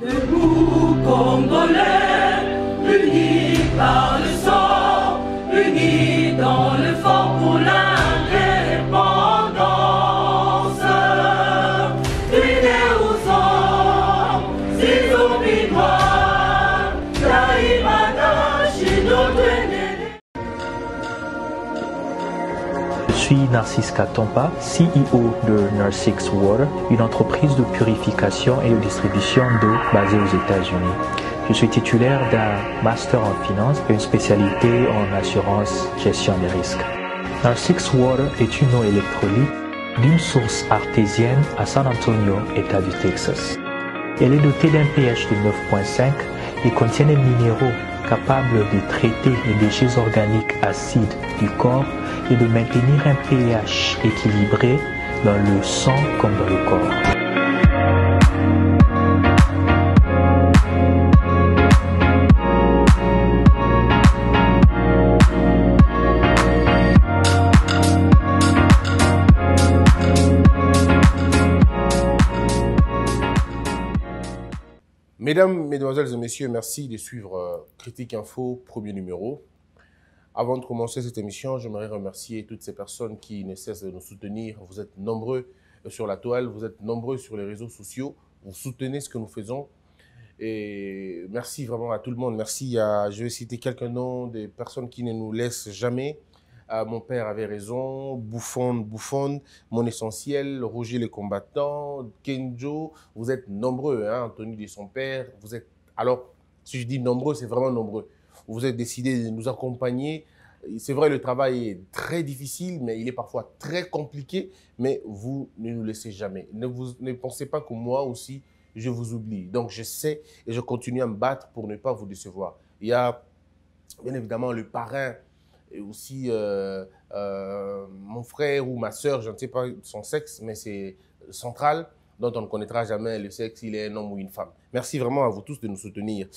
Debout, Congolais, unis par le Narcisse Katompa, CEO de Narcisse Water, une entreprise de purification et de distribution d'eau basée aux États-Unis. Je suis titulaire d'un master en finance et une spécialité en assurance gestion des risques. Narcix Water est une eau électrolyte d'une source artésienne à San Antonio, État du Texas. Elle est dotée d'un pH de 9.5 et contient des minéraux capables de traiter les déchets organiques acides du corps et de maintenir un pH équilibré dans le sang comme dans le corps. Mesdames, Mesdemoiselles et Messieurs, merci de suivre euh, Critique Info, premier numéro. Avant de commencer cette émission, j'aimerais remercier toutes ces personnes qui ne cessent de nous soutenir. Vous êtes nombreux euh, sur la toile, vous êtes nombreux sur les réseaux sociaux, vous soutenez ce que nous faisons. Et merci vraiment à tout le monde. Merci à, je vais citer quelques noms des personnes qui ne nous laissent jamais. Ah, mon père avait raison, Bouffonne, Bouffonne, Mon Essentiel, Roger les combattants. Kenjo, vous êtes nombreux, hein, Anthony de son père, vous êtes... Alors, si je dis nombreux, c'est vraiment nombreux vous êtes décidé de nous accompagner. C'est vrai, le travail est très difficile, mais il est parfois très compliqué, mais vous ne nous laissez jamais. Ne, vous, ne pensez pas que moi aussi, je vous oublie. Donc, je sais et je continue à me battre pour ne pas vous décevoir. Il y a, bien évidemment, le parrain et aussi euh, euh, mon frère ou ma soeur, je ne sais pas son sexe, mais c'est central, dont on ne connaîtra jamais le sexe, il est un homme ou une femme. Merci vraiment à vous tous de nous soutenir.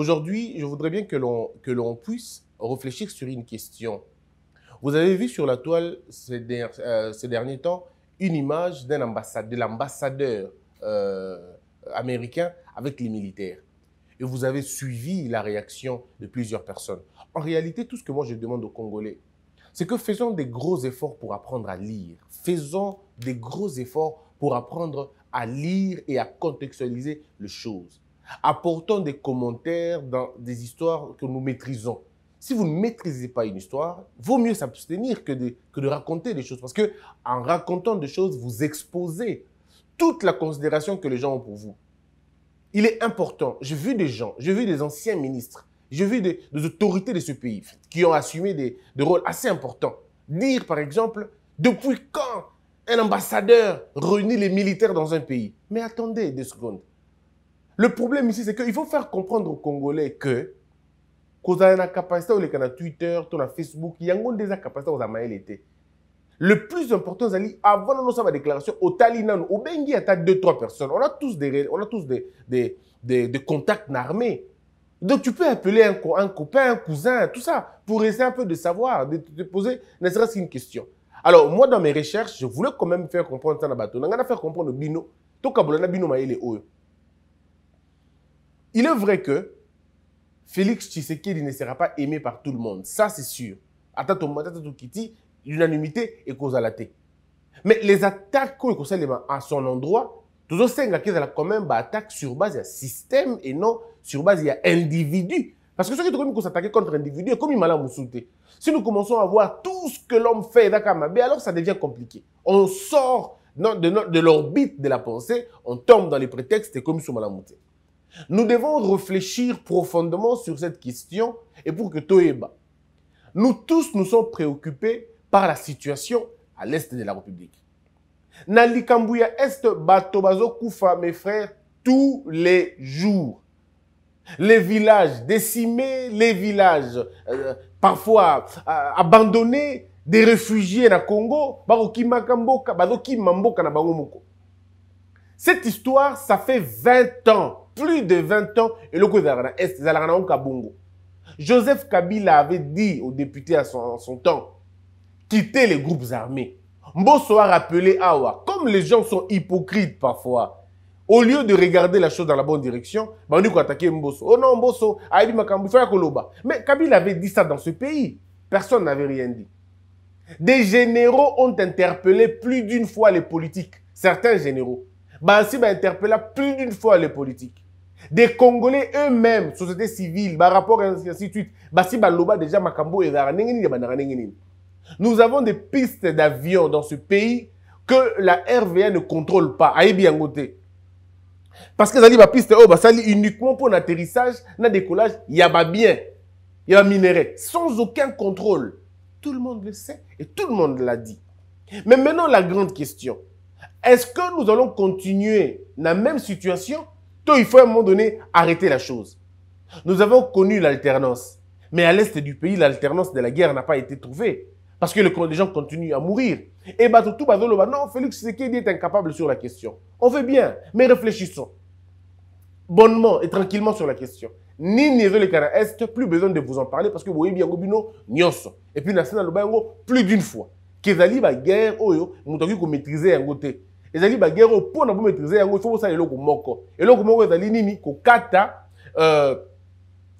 Aujourd'hui, je voudrais bien que l'on puisse réfléchir sur une question. Vous avez vu sur la toile ces, euh, derniers temps une image d'un de l'ambassadeur euh, américain avec les militaires. Et vous avez suivi la réaction de plusieurs personnes. En réalité, tout ce que moi je demande aux Congolais, c'est que faisons des gros efforts pour apprendre à lire. Faisons des gros efforts pour apprendre à lire et à contextualiser les choses. Apportons des commentaires dans des histoires que nous maîtrisons. Si vous ne maîtrisez pas une histoire, vaut mieux s'abstenir que de, raconter des choses. Parce que en racontant des choses, vous exposez toute la considération que les gens ont pour vous. Il est important. J'ai vu des gens, j'ai vu des anciens ministres, j'ai vu des, autorités de ce pays qui ont assumé des, des rôles assez importants. Dire, par exemple, depuis quand un ambassadeur réunit les militaires dans un pays. Mais attendez deux secondes. Le problème ici, c'est qu'il faut faire comprendre aux Congolais que qu'on a une capacité les a Twitter, ton Facebook, il y a des capacités aux été. Le plus important, c'est avant de faire déclaration, au Talinan, au Bengi, il y a deux, trois personnes. On a tous des, on a tous des, des, des, contacts armés. Donc tu peux appeler un, copain, un cousin, tout ça, pour essayer un peu de savoir, de te poser ne serait-ce qu'une question. Alors moi, dans mes recherches, je voulais quand même faire comprendre ça à Bato. On a faire comprendre Bino. Tout le Bino, il est il est vrai que Félix Tshisekedi ne sera pas aimé par tout le monde. Ça, c'est sûr. dit, l'unanimité est tête. Mais les attaques qu'on à son endroit, tout ça, qu'ils quand même bah, sur base à système et non sur base d'un individu. Parce que ce qui ont s'attaquer contre individu, comme il m'a Si nous commençons à voir tout ce que l'homme fait, alors ça devient compliqué. On sort de, l'orbite de la pensée, on tombe dans les prétextes et comme sur Malamouté. Nous devons réfléchir profondément sur cette question et pour que Toeba. Nous tous nous sommes préoccupés par la situation à l'est de la République. Na Likambuya Est, Batobazo Koufa, mes frères, tous les jours. Les villages décimés, les villages euh, parfois euh, abandonnés, des réfugiés dans le Congo, Cette histoire, ça fait 20 ans plus de 20 ans et allé est un kabongo joseph kabila avait dit aux députés à son, temps quitter les groupes armés mboso a rappelé awa comme les gens sont hypocrites parfois au lieu de regarder la chose dans la bonne direction bah, on qu'on attaque mboso oh non mboso ah, koloba mais kabila avait dit ça dans ce pays personne n'avait rien dit des généraux ont interpellé plus d'une fois les politiques certains généraux a interpellé plus d'une fois les politiques des Congolais eux-mêmes, société civile, par rapport à ainsi de suite, bah, bah, déjà makambo et bah, Nous avons des pistes d'avions dans ce pays que la RVA ne contrôle pas. Aïe bien Parce que ça dit la piste oh ça dit uniquement pour l'atterrissage, le décollage, il y a pas bien, il y a minerai sans aucun contrôle. Tout le monde le sait et tout le monde l'a dit. Mais maintenant la grande question, est-ce que nous allons continuer dans la même situation il faut à un moment donné arrêter la chose. Nous avons connu l'alternance, mais à l'est du pays, l'alternance de la guerre n'a pas été trouvée. Parce que les gens continuent à mourir. Et Batoutou Bazoloba, non, Félix Sekedi est incapable sur la question. On veut bien, mais réfléchissons bonnement et tranquillement sur la question. Ni ni le Canada Est, plus besoin de vous en parler parce que vous voyez bien Gobino, Nyonso. Et puis National Bango, plus d'une fois. Kezali, la guerre, Oyo, Moutaku, qu'on maîtrisait un côté ezali baguerre oyo pour na bomaîtrise yango ifo bosala eloko moko eloko moko ezali nini le euh,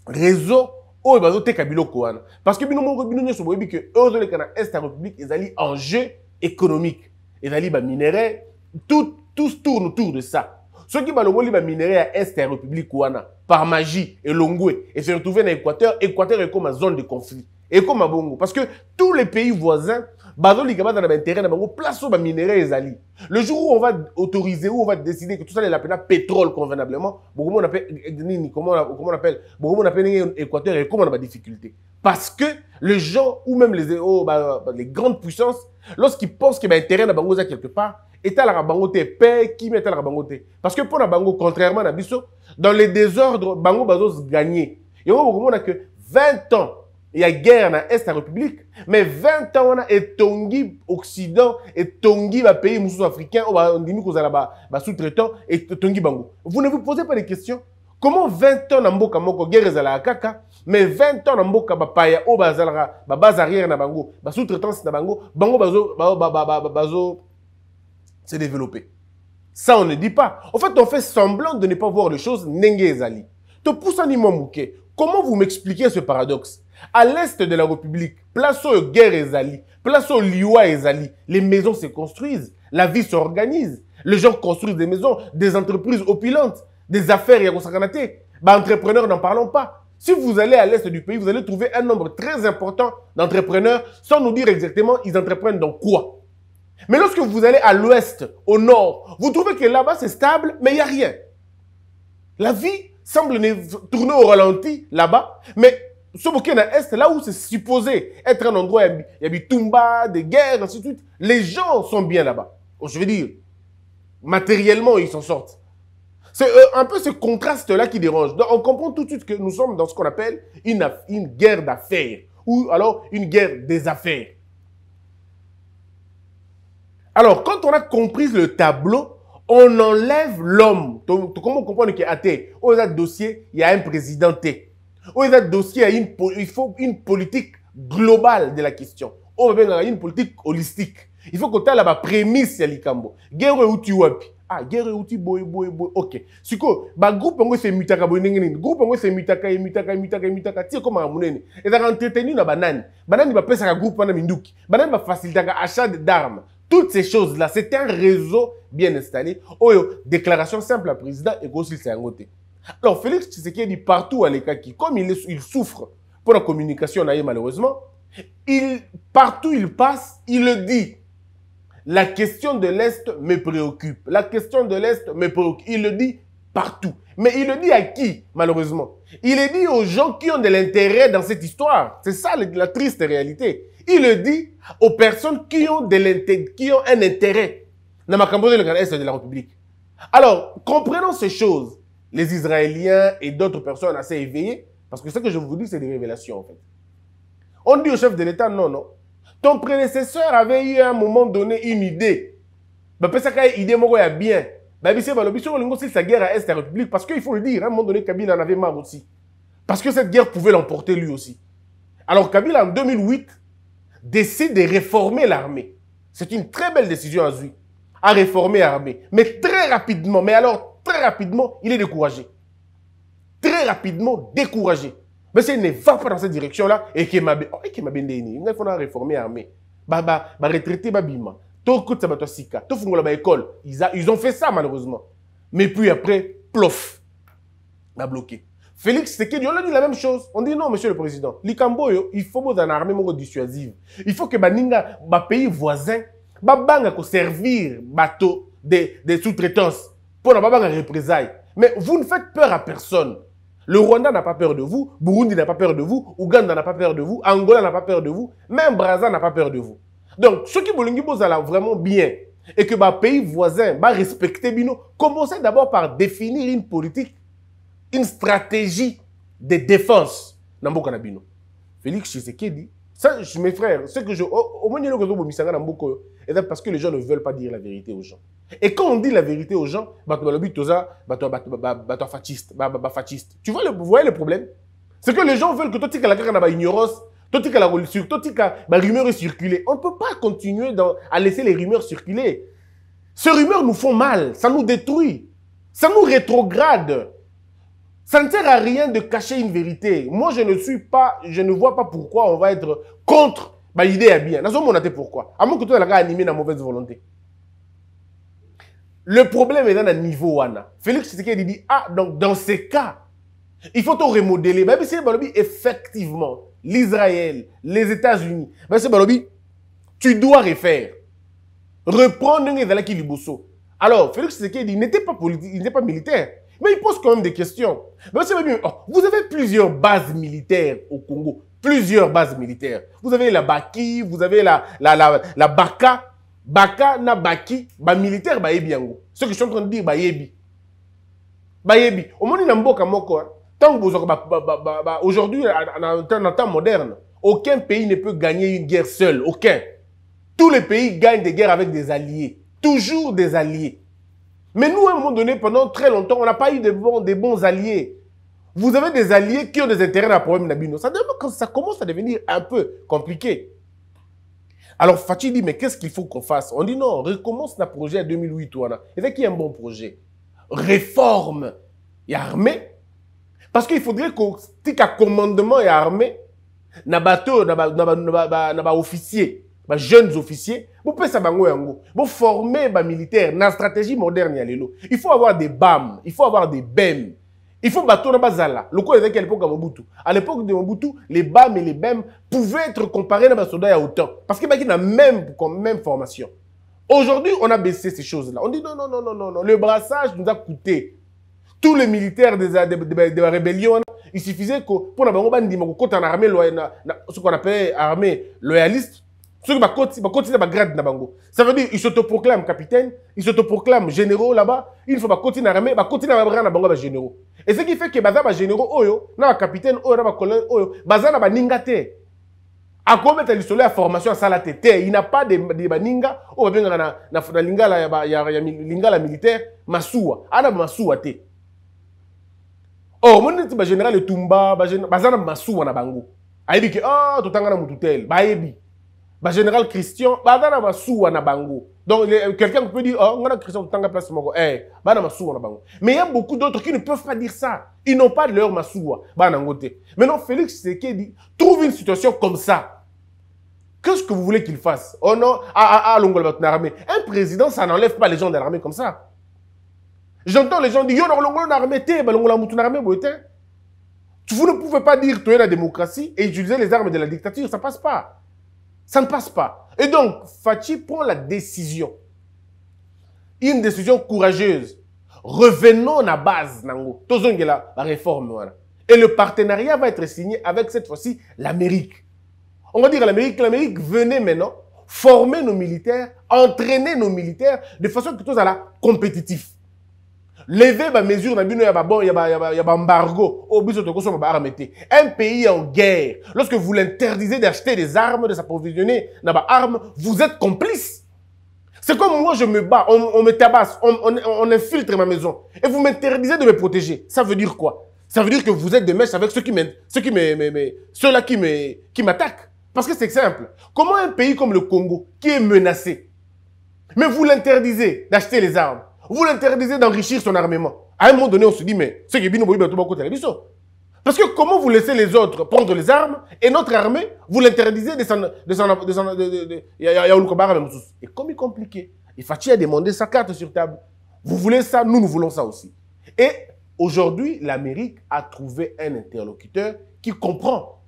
réseau oyo bazoteka biloko wana parce que bino moko bino que boyebi le oyo de est ya république ezali enjeu économique ezali minerais, tout, tout tourne autour de ça Ceux qui soki balongoli à l'Est de la république wana par magie et se l'Équateur. L'Équateur équateur équateur une zone de conflit ekoma bongo parce que tous les pays voisins bazolinga na bango place oyo et ezali le jour où on va autoriser où on va décider que tout ça tosalela mpena pétrole convenablement on on eh, eh, nini comment on appelle l'Équateur et comment équateur a na parce que les gens ou même les, oh, bah, bah, les grandes puissances lorsqu'ils pensent que intérêt na bango quelque part à bango te paix qui à la te parce que pour pour bango contrairement à biso dans les désordres bango et on a que 20 ans y a guerre na est la république mais 20 ans wana etongi occident etongi bapays mosusu africain oyo bandimi kozala sous traitant etongi bango vous ne vous posez pas de questions comment 20 ans na mboka moko guerre la kaka mais 20 ans ba mboka bapaya oyo bazalaka babase arrière na bango basous c'est na bango bango bazo se développer Ça, on ne dit pas. En fait, on fait semblant de ne pas voir les choses. Nengue ezali. To poussani Comment vous m'expliquez ce paradoxe à l'est de la République, place aux guerres Ezali, place aux Liwa Ezali, les maisons se construisent, la vie s'organise. Les gens construisent des maisons, des entreprises opulentes, des affaires Yagosakanate. Bah, entrepreneurs, n'en parlons pas. Si vous allez à l'est du pays, vous allez trouver un nombre très important d'entrepreneurs sans nous dire exactement ils entreprennent dans quoi. Mais lorsque vous allez à l'ouest, au nord, vous trouvez que là-bas c'est stable, mais il n'y a rien. La vie semble tourner au ralenti là-bas, mais ce est, là où c'est supposé être un endroit, il y a des tombas, des guerres, ainsi de suite. Les gens sont bien là-bas. Oh, je veux dire, matériellement, ils s'en sortent. C'est euh, un peu ce contraste-là qui dérange. Donc, on comprend tout de suite que nous sommes dans ce qu'on appelle une, guerre d'affaires, ou alors une guerre des affaires. Alors, quand on a compris le tableau, on enlève l'homme. Comment comprendre a un dossier, il y a un président T oza dossier une, il faut une politique globale de la question oyo babengaka une politique holistique il faut qu'on kotala prémisse ya likambo guerre tu es ah guerre tu boy, boy, boy. ok groupe bagroupe yango esemutaka boye ndenge nini groupe yango e e e et emutaka emutaka emutaka ti ekomaka monene ezalaka entretenu na banani banani bapesaka groupe wana Banane va faciliter achat d'armes toutes ces choses là c'est un réseau bien installé oh déclaration simple à président ekosilisa yango te alors, Félix dit partout à l'Ekaki, comme il, souffre pour la communication, malheureusement, il, partout il passe, il le dit. La question de l'Est me préoccupe. La question de l'Est me préoccupe. Il le dit partout. Mais il le dit à qui, malheureusement Il le dit aux gens qui ont de l'intérêt dans cette histoire. C'est ça la triste réalité. Il le dit aux personnes qui ont, de qui ont un intérêt dans ma campagne de de la République. Alors, comprenons ces choses les Israéliens et d'autres personnes assez éveillées, parce que ce que je vous dis, c'est des révélations en fait. On dit au chef de l'État, non, non. Ton prédécesseur avait eu à un moment donné une idée. Ben, ça une idée, y a bien. Mais c'est c'est sa guerre à Est, la République, parce qu'il faut le dire, à un moment donné, Kabila en avait marre aussi. Parce que cette guerre pouvait l'emporter lui aussi. Alors, Kabila, en 2008, décide de réformer l'armée. C'est une très belle décision à lui. à réformer l'armée. Mais très rapidement, mais alors très rapidement, il est découragé. Très rapidement découragé. Mais c'est ne va pas dans cette direction-là. Et qui m'a bien, oh, et qui m'a bien Il faut réformer l'armée. Bah, bah, bah, retraité, bah, bima. Tout coûte ça, sika. Tout école. Ils, a, ils ont fait ça, malheureusement. Mais puis après, plof. On a bloqué. Félix Tshisekedi, on a dit la même chose. On dit non, monsieur le président. L'Ikambo, il faut dans l'armée moko dissuasive. Il faut que le bah, pays voisin, bah, banga, ko servir, bateau, des, des sous-traitances. On n'a pas de représailles. Mais vous ne faites peur à personne. Le Rwanda n'a pas peur de vous, Burundi n'a pas peur de vous, Ouganda n'a pas peur de vous, Angola n'a pas peur de vous, même Brazza n'a pas peur de vous. Donc, ceux qui vous allez vraiment bien et que votre bah, pays voisin va bah, respecter Bino, commencez d'abord par définir une politique, une stratégie de défense. dans na Bino. Félix Tshisekedi, ça, mes frères, ce que je. Au moins, il y a parce que les gens ne veulent pas dire la vérité aux gens. Et quand on dit la vérité aux gens, tu vois le, vous voyez le problème C'est que les gens veulent que toi, tu aies la ignorance, toi, tu aies la toi, tu la bah, rumeur circuler. On ne peut pas continuer à laisser les rumeurs circuler. Ces rumeurs nous font mal, ça nous détruit, ça nous rétrograde. Ça ne sert à rien de cacher une vérité. Moi, je ne suis pas, je ne vois pas pourquoi on va être contre bah, l'idée est bien. Nous pas pourquoi. À moins que toi, la animé la mauvaise volonté. Le problème est dans le niveau. Félix Tshisekedi dit, ah, donc dans ces cas, il faut tout remodeler. Bah, mais Balobi, effectivement, l'Israël, les États-Unis, bah, mais Balobi, tu dois refaire. Reprendre les Kiliboso. Alors, Félix Tshisekedi n'était pas politique, il n'était pas militaire. Mais il pose quand même des questions. Bah, mais Balobi, oh, vous avez plusieurs bases militaires au Congo. Plusieurs bases militaires. Vous avez la Baki, vous avez la, la, la, la Baka, Baka na baki militaire ba yebi Ce que je suis en train de dire ba yebi. Ba yebi. Au moins, na mboka tant que vous aujourd'hui en temps moderne, aucun pays ne peut gagner une guerre seul, aucun. Tous les pays gagnent des guerres avec des alliés, toujours des alliés. Mais nous, à un moment donné, pendant très longtemps, on n'a pas eu de bons, des bons alliés. Vous avez des alliés qui ont des intérêts dans le problème d'Abino. ça commence à devenir un peu compliqué. Alors Fatih dit, mais qu'est-ce qu'il faut qu'on fasse On dit non, recommence notre projet à 2008. Et c'est qui un bon projet Réforme et armée. Parce qu'il faudrait qu'on tique à commandement et armée. Na bateau, na ba, officier, jeunes officiers, vous pouvez ça bango yango. Vous formez ba militaires, na stratégie moderne Il faut avoir des BAM, il faut avoir des BEM. Il faut battre Bazala. Le coup est à l'époque de Mobutu. À l'époque de Mobutu, les BAM et les BEM pouvaient être comparés à soldats à autant. Parce qu'ils ont la même, même formation. Aujourd'hui, on a baissé ces choses-là. On dit non, non, non, non, non, Le brassage nous a coûté. Tous les militaires de, la rébellion, il suffisait que pour la bande quand on armée, ce qu'on appelait armée loyaliste, ceux qui continuent à grade na bango. Ça veut dire ils s'autoproclament capitaine, ils s'autoproclament général là-bas, il faut continuer à ramer, bah continuer à bras na bango ba général Et ce qui fait que baza ba général oyo, na ba capitaine oyo na ba colonel oyo, baza na ba ninga te. À quoi mettre le soleil à formation à salate te, il n'a pas de de ba ninga, o oh, ba benga na na na lingala ya ba ya, ya lingala militaire, masuwa, ana ah, masuwa te. Oh, mon ba général Tumba, ba général, baza na masuwa na bango. Ayebi ke ah totanga na mutu tel, ba ayebi bah général Christian baza na à na bango donc quelqu'un peut dire oh on a Christian tout tanga place moko eh ba na on na bango mais il y a beaucoup d'autres qui ne peuvent pas dire ça ils n'ont pas leur masoua. bah na côté. maintenant Félix dit, trouve une situation comme ça qu'est-ce que vous voulez qu'il fasse oh non ah ah ah longola bato na armée un président ça n'enlève pas les gens de l'armée comme ça j'entends les gens dire yo na armée t'es la mutu l'armée vous ne pouvez pas dire tu es la démocratie et utiliser les armes de la dictature ça passe pas ça ne passe pas. Et donc, Fati prend la décision. Une décision courageuse. Revenons à la base, Nango. la réforme. Et le partenariat va être signé avec cette fois-ci l'Amérique. On va dire l'Amérique, l'Amérique venait maintenant former nos militaires, entraîner nos militaires de façon que tout à la compétitif lever ma mesure na bino ya ba ya embargo au Un pays en guerre, lorsque vous l'interdisez d'acheter des armes, de s'approvisionner na vous êtes complice. C'est comme moi je me bats, on, me tabasse, on, infiltre ma maison et vous m'interdisez de me protéger. Ça veut dire quoi Ça veut dire que vous êtes des mèche avec ceux qui ceux qui ceux-là qui me qui m'attaquent. Parce que c'est simple. Comment un pays comme le Congo qui est menacé mais vous l'interdisez d'acheter les armes vous l'interdisez d'enrichir son armement. À un moment donné, on se dit, mais c'est que Parce que comment vous laissez les autres prendre les armes et notre armée, vous l'interdisez de s'en... Et comme il est compliqué, il Fatih a demandé sa carte sur table. Vous voulez ça, nous, nous voulons ça aussi. Et aujourd'hui, l'Amérique a trouvé un interlocuteur qui comprend.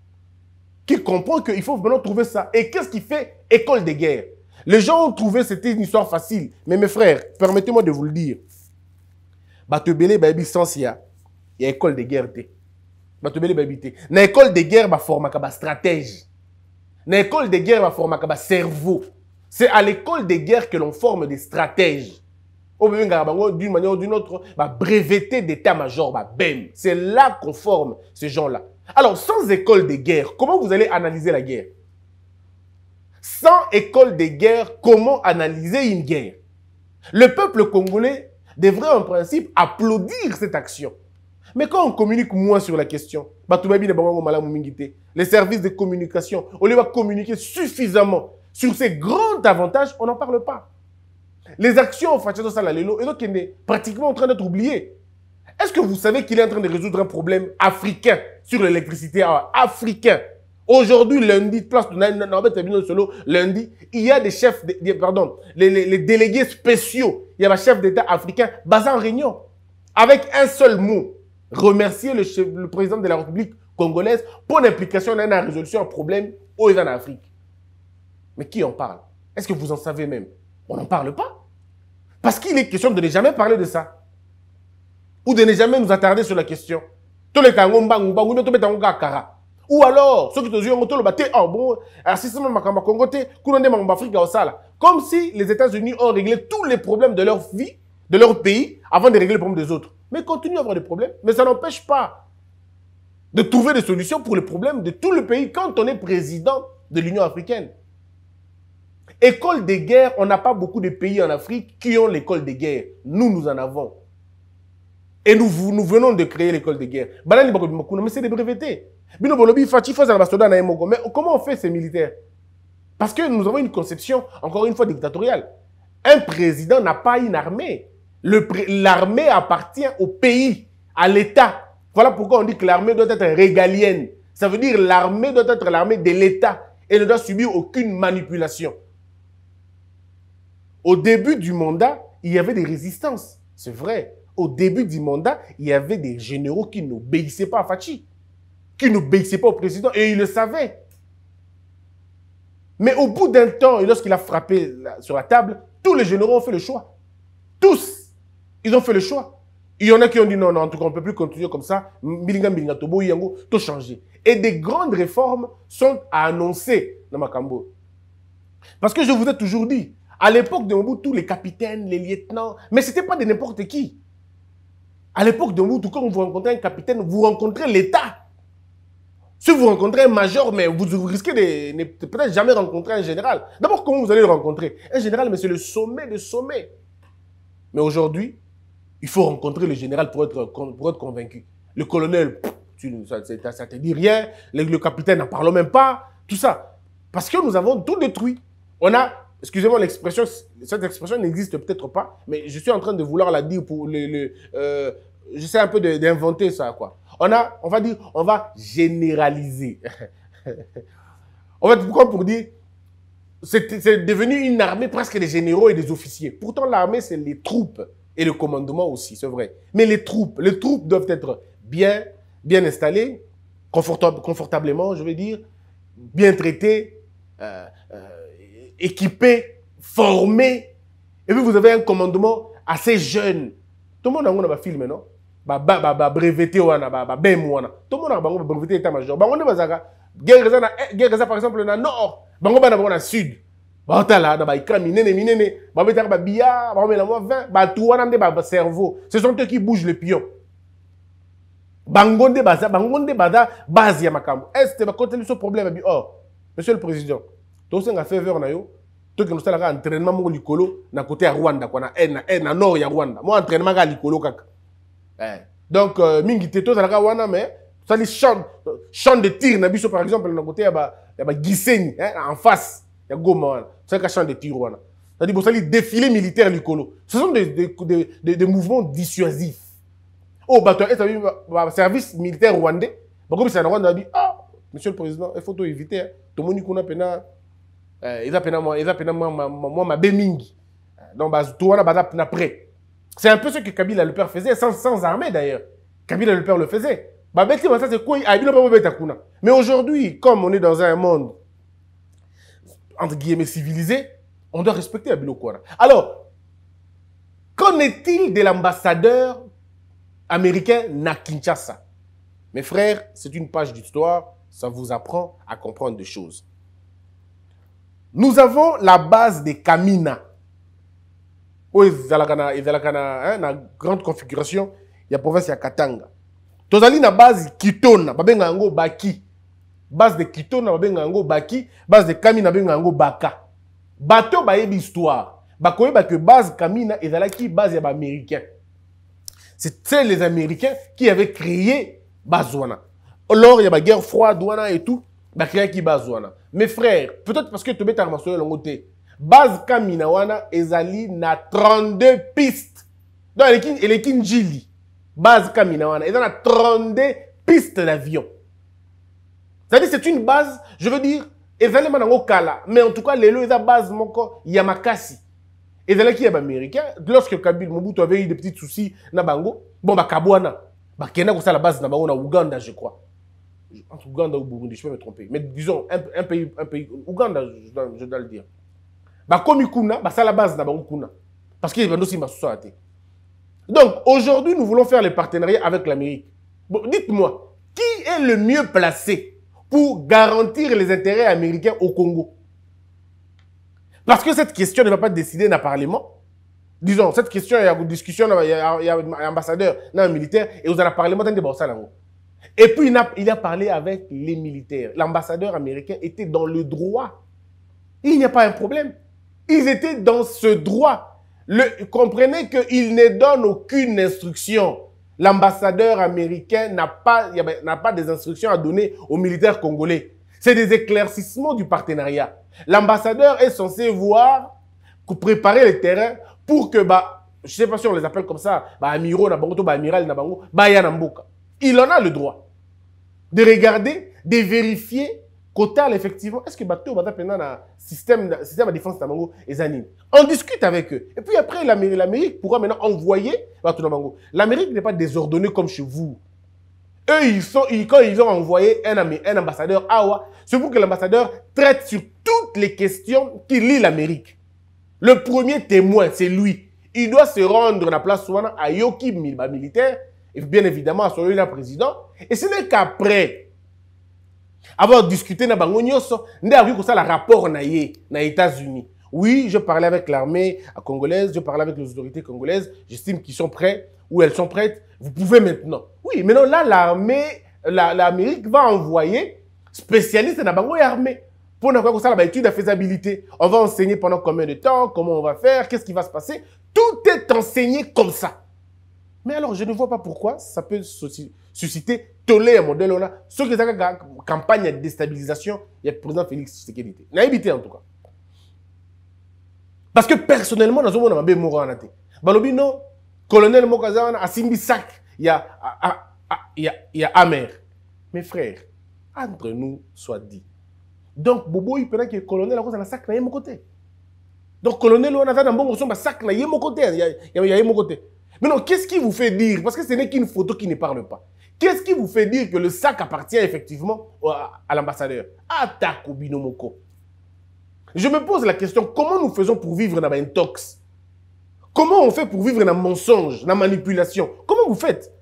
Qui comprend qu'il faut maintenant trouver ça. Et qu'est-ce qui fait école de guerre les gens ont trouvé c'était une histoire facile. Mais mes frères, permettez-moi de vous le dire. sans il y a école de guerre Une école de guerre forme forme ka stratégie. Une école de guerre forme forme cerveau. C'est à l'école de guerre que l'on forme des stratèges. D'une manière ou d'une autre, bah, breveté d'état-major, C'est là qu'on forme ces gens-là. Alors, sans école de guerre, comment vous allez analyser la guerre sans école de guerre, comment analyser une guerre Le peuple congolais devrait en principe applaudir cette action. Mais quand on communique moins sur la question, les services de communication, on les va communiquer suffisamment sur ces grands avantages, on n'en parle pas. Les actions Fachado Salalelo, et donc il est pratiquement en train d'être oubliées. Est-ce que vous savez qu'il est en train de résoudre un problème africain sur l'électricité ah, africain Aujourd'hui, lundi, place de lundi, il y a des chefs, pardon, les, délégués spéciaux, il y a un chef d'État africain basé en réunion. Avec un seul mot, remercier le, président de la République congolaise pour l'implication dans la résolution des problèmes au en Afrique. Mais qui en parle Est-ce que vous en savez même On n'en parle pas. Parce qu'il est question de ne jamais parler de ça. Ou de ne jamais nous attarder sur la question. Tout le ou alors, ceux qui te en bon, Comme si les États-Unis ont réglé tous les problèmes de leur vie, de leur pays, avant de régler les problèmes des autres. Mais continue à avoir des problèmes. Mais ça n'empêche pas de trouver des solutions pour les problèmes de tout le pays quand on est président de l'Union africaine. École de guerre, on n'a pas beaucoup de pays en Afrique qui ont l'école de guerre. Nous, nous en avons. Et nous, venons de créer l'école de guerre. Mais c'est des brevetés. Mais comment on fait ces militaires Parce que nous avons une conception, encore une fois, dictatoriale. Un président n'a pas une armée. L'armée appartient au pays, à l'État. Voilà pourquoi on dit que l'armée doit être régalienne. Ça veut dire l'armée doit être l'armée de l'État et ne doit subir aucune manipulation. Au début du mandat, il y avait des résistances. C'est vrai. Au début du mandat, il y avait des généraux qui n'obéissaient pas à Fachi qui n'obéissait pas au président, et il le savait. Mais au bout d'un temps, et lorsqu'il a frappé sur la table, tous les généraux ont fait le choix. Tous. Ils ont fait le choix. Il y en a qui ont dit non, non, en tout cas, on ne peut plus continuer comme ça. Milinga, Milinga, Tobo, Yango, tout changé. Et des grandes réformes sont à annoncer dans Makambo. Parce que je vous ai toujours dit, à l'époque de tous les capitaines, les lieutenants, mais ce n'était pas de n'importe qui. À l'époque de Mobutu, quand vous rencontrez un capitaine, vous rencontrez l'État. Si vous rencontrez un major, mais vous, risquez de, ne peut-être jamais rencontrer un général. D'abord, comment vous allez le rencontrer Un général, mais c'est le sommet du sommet. Mais aujourd'hui, il faut rencontrer le général pour être, convaincu. Le colonel, ça ne te dit rien. Le, capitaine, n'en parle même pas. Tout ça. Parce que nous avons tout détruit. On a, excusez-moi l'expression, cette expression n'existe peut-être pas, mais je suis en train de vouloir la dire pour le... Euh, j'essaie un peu d'inventer ça, quoi. On, a, on va dire, on va généraliser. en fait, pourquoi pour dire, c'est devenu une armée presque des généraux et des officiers. Pourtant, l'armée, c'est les troupes et le commandement aussi, c'est vrai. Mais les troupes, les troupes doivent être bien, bien installées, confortable, confortablement, je veux dire, bien traitées, euh, euh, équipées, formées. Et puis, vous avez un commandement assez jeune. Tout le monde a un film, non ba ba ba breveté wana ba bem wana tout le monde a bango breveté état major bango ne bazaka guerre na eh, guerre par exemple na nord bango bana bango na sud ba tala na ba ikramine ne minene ba betar ba billard ba la mo 20 ba tout wana nde ba cerveau ce sont eux qui bougent le pion bango nde baza bango nde baza base ya makambo est ba kote ce problème bi or oh, monsieur le président to senga faveur na yo to que nous sala ka entraînement moko likolo na côté ya Rwanda kwa na na nord ya Rwanda mo entraînement ka likolo kaka eh. donc euh, mingi te tozalaka wana mais ça les tozali champ de tir na biso par exemple na kote ya bagiseni hein, en face ya goma c'est un champ de tir wana c'est-à-dire défilés militaires militaire likolo ce sont des, des, des, des, des mouvements dissuasifs Oh bah, bato ya ete service militaire rwandais bakobisana na rwanda dit ah monsieur le président il faut toévite hein. moi ils pena eza eh, pena moi ma mingi eh, donc bato wana a bah, na prêt c'est un peu ce que Kabila Le Père faisait, sans, armée d'ailleurs. Kabila Le Père le faisait. Ah, Mais aujourd'hui, comme on est dans un monde, entre guillemets, civilisé, on doit respecter Abilo Alors, qu'en est-il de l'ambassadeur américain na Kinshasa Mes frères, c'est une page d'histoire, ça vous apprend à comprendre des choses. Nous avons la base des Kamina oyo ezalaka na grande na, Il hein, grande configuration ya province ya katanga tozali na base kitona babenga yango baki base de kitona babenga yango baki base de kamina babenga yango baka bato bayebi histoire bakoyeba ke base kamina ezalaki base ya baaméricain c'est les américains qui avaient créé il y a la guerre froide wana et tout bakreaki base wana Mes frères, peut-être parce que tu mets tobetaka à yango te base kamina wana ezali na 32 pistes donc eleki njili base kamina wana 32 pistes d'avion c'est-à-dire c'est une base je veux dire événement nango kala mais en tout cas lelo la base moko ya makasi est ya américain. lorsque kabila mobutu avait eu des petits soucis na bango bon bakabwana ça la base na bango na Ouganda je crois entre Ouganda ou Burundi, je peux me tromper. Mais disons, un, pays, un pays, Ouganda, je je dois le dire. Parce qu'il la base na parce donc aujourd'hui nous voulons faire le partenariat avec l'Amérique dites-moi qui est le mieux placé pour garantir les intérêts américains au Congo parce que cette question ne va pas décider dans le Parlement disons cette question il y a une discussion il y a, il y a un ambassadeur il a un militaire et vous allez et puis il a parlé avec les militaires l'ambassadeur américain était dans le droit il n'y a pas un problème ils étaient dans ce droit. Le, comprenez qu'ils ne donne aucune instruction. L'ambassadeur américain n'a pas, n'a pas des instructions à donner aux militaires congolais. C'est des éclaircissements du partenariat. L'ambassadeur est censé voir, préparer le terrain pour que, bah, je sais pas si on les appelle comme ça, bah, amiro, bah, amiral, nabango, Il en a le droit de regarder, de vérifier Kotal, effectivement, est-ce que Batou va le système, système de défense tamango et Zanine On discute avec eux. Et puis après, l'Amérique pourra maintenant envoyer Batou L'Amérique n'est pas désordonnée comme chez vous. Eux, ils sont, quand ils ont envoyé un, un ambassadeur, c'est pour que l'ambassadeur traite sur toutes les questions qui lient l'Amérique. Le premier témoin, c'est lui. Il doit se rendre à la place à Yoki, militaire, et bien évidemment à son président. Et ce n'est qu'après avoir discuté na a vu que ça le rapport na na états-unis oui je parlais avec l'armée congolaise je parlais avec les autorités congolaises j'estime qu'ils sont prêts ou elles sont prêtes vous pouvez maintenant oui maintenant là l'armée l'amérique va envoyer spécialistes na Pour pour armée que ça la étude de faisabilité on va enseigner pendant combien de temps comment on va faire qu'est ce qui va se passer tout est enseigné comme ça mais alors je ne vois pas pourquoi ça peut susciter tolérer un modèle ce qui est une campagne de déstabilisation il y le président félix tshisekedi n'a évité en tout cas parce que personnellement nazomona mabe moko wana te balobi non colonel y a il y sac il y a amer mes frères entre nous soit dit donc il que un colonel a un sac de mon côté donc colonel wana a na mbongo kosomba sac il y a il y côté. mon côté mais non qu'est ce qui vous fait dire parce que ce n'est qu'une photo qui ne parle pas Qu'est-ce qui vous fait dire que le sac appartient effectivement à l'ambassadeur Attaque ah, Binomoko. Je me pose la question, comment nous faisons pour vivre dans un tox Comment on fait pour vivre dans un mensonge, dans la manipulation Comment vous faites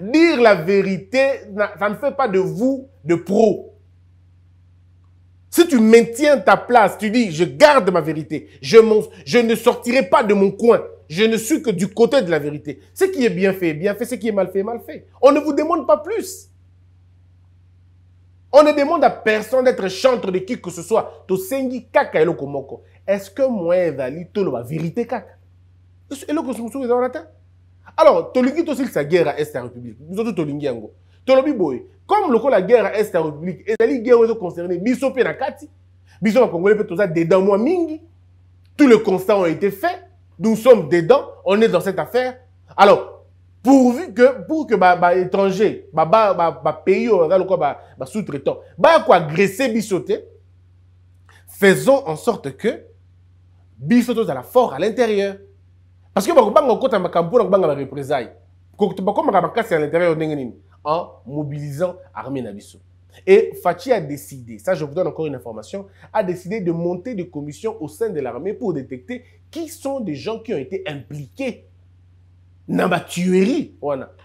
Dire la vérité, ça ne fait pas de vous de pro. Si tu maintiens ta place, tu dis, je garde ma vérité, je ne sortirai pas de mon coin, je ne suis que du côté de la vérité. Ce qui est bien fait bien fait, ce qui est mal fait mal fait. On ne vous demande pas plus. On ne demande à personne d'être chanteur de qui que ce soit. kaka eloko moko. Est-ce que moi evali tolo la vérité kaka? Eloko sumusu Alors, tolingi c'est sa guerre à Est la République. Nous autres tolingi To Tolobi boy, comme loko la guerre à Est la République, la guerre aux concerné biso pe na kati. Biso à congolais pe dedans moi mingi. Tous les constats ont été faits. Nous sommes dedans, on est dans cette affaire. Alors, pourvu que, pour que l'étranger, le étranger, pays, le sous-traitant, bah, quoi, graisser, faisons en sorte que à soit fort à l'intérieur parce que on okota à la kobanga barepresaille on makasi à l'intérieur de l'intérieur. en mobilisant l'armée. na et Fachi a décidé, ça je vous donne encore une information, a décidé de monter des commissions au sein de l'armée pour détecter qui sont des gens qui ont été impliqués dans la tuerie.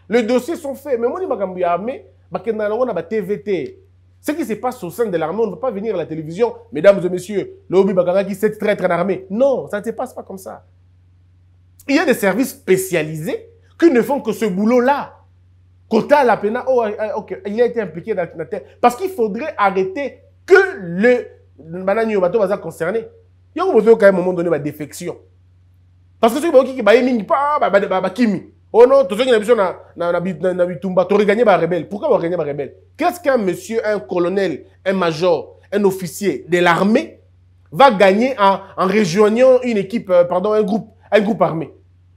Les dossiers sont faits. Mais moi, je ne pas TVT. Ce qui se passe au sein de l'armée, on ne va pas venir à la télévision, mesdames et messieurs, le hobby qui très traître Non, ça ne se passe pas comme ça. Il y a des services spécialisés qui ne font que ce boulot-là. Kota la peine, oh, eh, eh, il a été impliqué dans la terre. Parce qu'il faudrait arrêter que le bateau va concerné. Vous bozo qu'à un moment donné ma défection parce que ceux qui baye mingi pa bakimi oh non tozongi a biso na, na, na, na, gagné gagné toreganye rebelle. pourquoi par rebelle qu'est-ce qu'un monsieur un colonel un major un officier de l'armée va gagner en, en rejoignant une équipe euh, pardon un groupe un groupe armé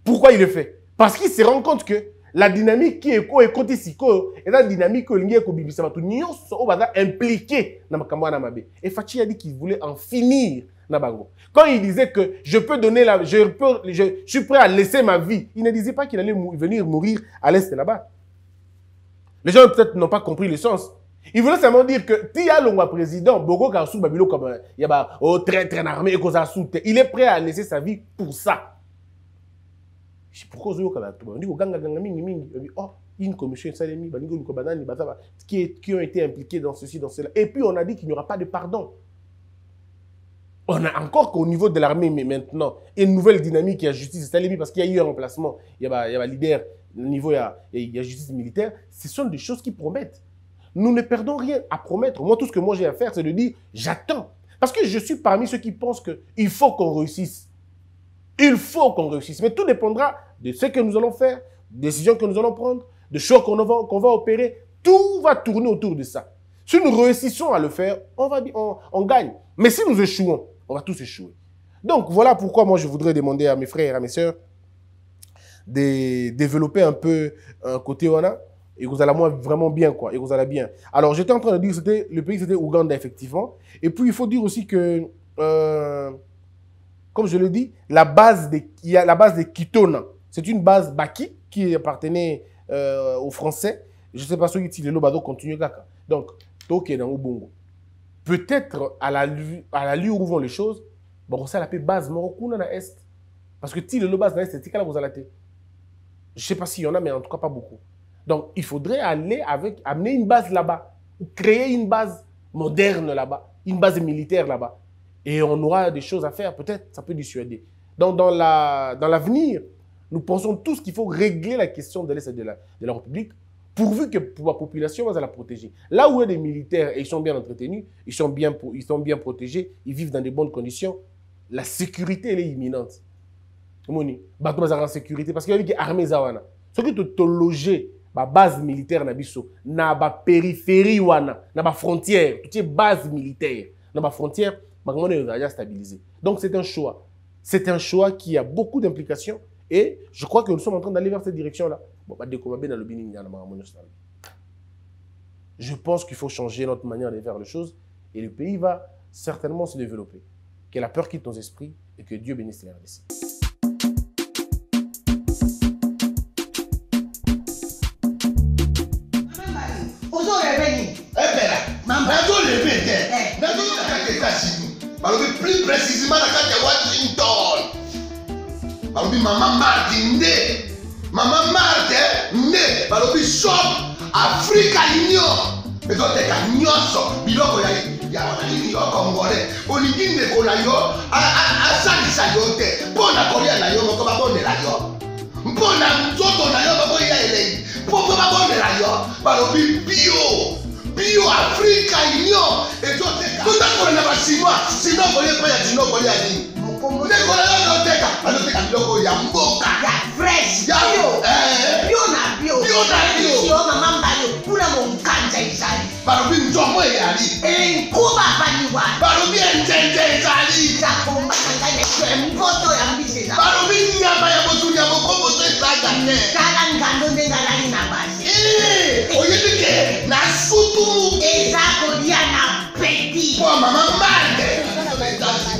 pourquoi il le fait parce qu'il se rend compte que la dynamique qui est ko ekoti et la dynamique oyo elingi nous Tout nyonso oyo oh, baza impliqué na ma wana Et Fachi a dit qu'il voulait en finir Nabango. Quand il disait que je peux donner la, je, peux, je, suis prêt à laisser ma vie, il ne disait pas qu'il allait mou venir mourir à l'est là-bas. Les gens peut-être n'ont pas compris le sens. Il voulait seulement dire que Tia Longwa président, Bogo Kassou Babilo comme euh, Yaba, oh, très très armé, il est prêt à laisser sa vie pour ça. Je pourquoi Zoyo tout. On dit Ganga Ganga Mingi Mingi. Oh, une commission Salemi, Baningo Lukobanani, Bataba, qui, qui ont été impliqués dans ceci, dans cela. Et puis on a dit qu'il n'y aura pas de pardon on a encore qu'au niveau de l'armée, mais maintenant, une nouvelle dynamique, il y a justice c'est parce qu'il y a eu un remplacement, il y a, il y leader, au niveau, il y, a, justice militaire. Ce sont des choses qui promettent. Nous ne perdons rien à promettre. Moi, tout ce que moi j'ai à faire, c'est de dire, j'attends. Parce que je suis parmi ceux qui pensent qu'il faut qu'on réussisse. Il faut qu'on réussisse. Mais tout dépendra de ce que nous allons faire, des décisions que nous allons prendre, des choix qu'on va, va opérer. Tout va tourner autour de ça. Si nous réussissons à le faire, on, on gagne. Mais si nous échouons, on va tous échouer. Donc voilà pourquoi moi je voudrais demander à mes frères et à mes sœurs de développer un peu un euh, côté on et vous allez vraiment bien quoi et vous allez bien. Alors j'étais en train de dire c'était le pays c'était Ouganda effectivement et puis il faut dire aussi que euh, comme je le dis la base des il y a la base des Kitona c'est une base Baki qui appartenait euh, aux Français je sais pas si les le Lobado continue là donc Toké dans Bongo peut-être à la, à la lui où vont les choses, bon, bah, ça la base Morocco est. Parce que si le base est, c'est vous laté Je sais pas s'il y en a, mais en tout cas pas beaucoup. Donc, il faudrait aller avec, amener une base là-bas, créer une base moderne là-bas, une base militaire là-bas. Et on aura des choses à faire, peut-être, ça peut dissuader. Donc, dans l'avenir, la, dans nous pensons tous qu'il faut régler la question de l'Est de la, de la République pourvu que la population va la protéger. Là où il y a des militaires et ils sont bien entretenus, ils sont bien, ils sont bien protégés, ils vivent dans de bonnes conditions, la sécurité elle est imminente. Moni, bah, vas en sécurité parce qu'il y a armée zawana. Ce que tu loger, ma bah, base militaire na biso na ba périphérie wana na ba frontière, tu base militaire na ba frontière, bango être stabilisé. Donc c'est un choix. C'est un choix qui a beaucoup d'implications et je crois que nous sommes en train d'aller vers cette direction-là. Je pense qu'il faut changer notre manière de faire les choses et le pays va certainement se développer. Que la peur quitte nos esprits et que Dieu bénisse les RDC. Eh, balobi mama marte nde mama marte eh, nde balobi shop africa union ezoteka nyonso biloko ya nini yo congolais olingi ndeko na yo asalisa yo te mpo na kolia na yo moko babondela yo mpo na nzoto na yo moko ya elengi mpo mpo babondela yo balobi bio bio africa union ezoteka totakolela basinois sinokolie mpe ya sinokolia nini Ndekọrọ ya n'o tẹ alo tẹ ka ndekọ ya n b'o ka. fresh. Ya bio. Ɛɛ. Bio na bio. Bio na bio. Si o mama n ba yo kuna mo n ka njɛ isari. Baro bi njɔ mo ye yari. Ee nko b'a ba ni wa. Baro bi yɛ njɛ njɛ isari. Jako n ba ka n ka yɛ sɛ n bɔ tɔ yan bi se la. Baro bi ɲama yɛ ko tun yɛ ko ko moto yi ta ja nɛ. o mama n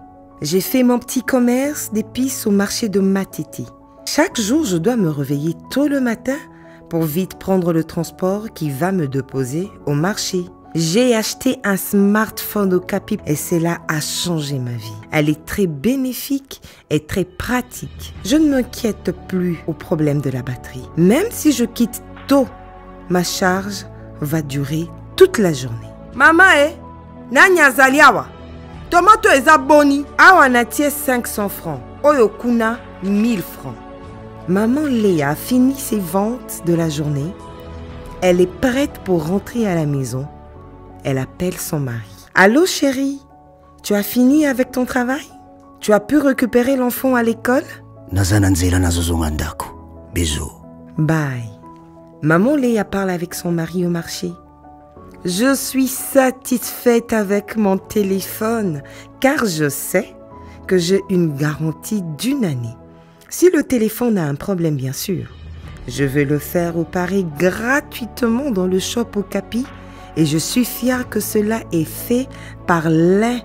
J'ai fait mon petit commerce d'épices au marché de Matiti. Chaque jour, je dois me réveiller tôt le matin pour vite prendre le transport qui va me déposer au marché. J'ai acheté un smartphone au Capip et cela a changé ma vie. Elle est très bénéfique et très pratique. Je ne m'inquiète plus au problème de la batterie. Même si je quitte tôt, ma charge va durer toute la journée. Maman, eh? Nanya Zaliawa tomato awa 500 francs oyo 1000 francs maman léa a fini ses ventes de la journée elle est prête pour rentrer à la maison elle appelle son mari allô chérie tu as fini avec ton travail tu as pu récupérer l'enfant à l'école bye maman léa parle avec son mari au marché je suis satisfaite avec mon téléphone car je sais que j'ai une garantie d'une année. Si le téléphone a un problème, bien sûr, je vais le faire au réparer gratuitement dans le shop au et je suis fière que cela est fait par l'un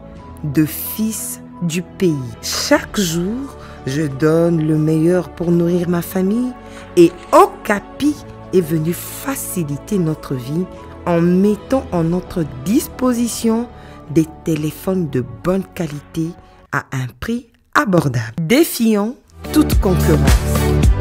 de fils du pays. Chaque jour, je donne le meilleur pour nourrir ma famille et Okapi est venu faciliter notre vie en mettant en notre disposition des téléphones de bonne qualité à un prix abordable, défiant toute concurrence.